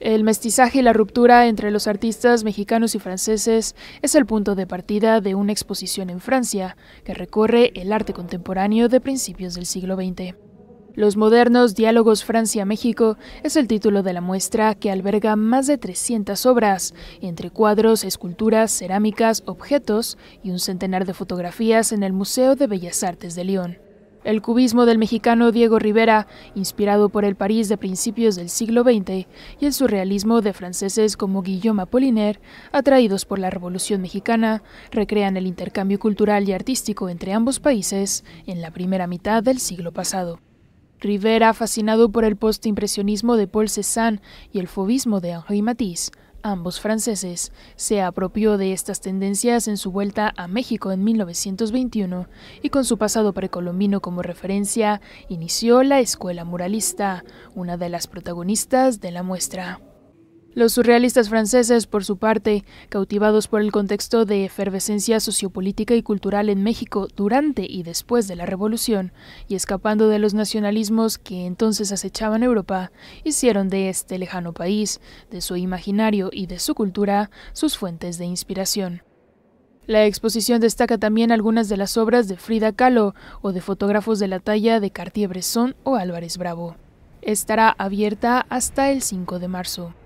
El mestizaje y la ruptura entre los artistas mexicanos y franceses es el punto de partida de una exposición en Francia que recorre el arte contemporáneo de principios del siglo XX. Los modernos diálogos Francia-México es el título de la muestra que alberga más de 300 obras, entre cuadros, esculturas, cerámicas, objetos y un centenar de fotografías en el Museo de Bellas Artes de Lyon. El cubismo del mexicano Diego Rivera, inspirado por el París de principios del siglo XX, y el surrealismo de franceses como Guillaume Apollinaire, atraídos por la Revolución Mexicana, recrean el intercambio cultural y artístico entre ambos países en la primera mitad del siglo pasado. Rivera, fascinado por el postimpresionismo de Paul Cézanne y el fobismo de Henri Matisse, ambos franceses, se apropió de estas tendencias en su vuelta a México en 1921 y con su pasado precolombino como referencia inició la escuela muralista, una de las protagonistas de la muestra. Los surrealistas franceses, por su parte, cautivados por el contexto de efervescencia sociopolítica y cultural en México durante y después de la Revolución, y escapando de los nacionalismos que entonces acechaban Europa, hicieron de este lejano país, de su imaginario y de su cultura, sus fuentes de inspiración. La exposición destaca también algunas de las obras de Frida Kahlo o de fotógrafos de la talla de Cartier-Bresson o Álvarez Bravo. Estará abierta hasta el 5 de marzo.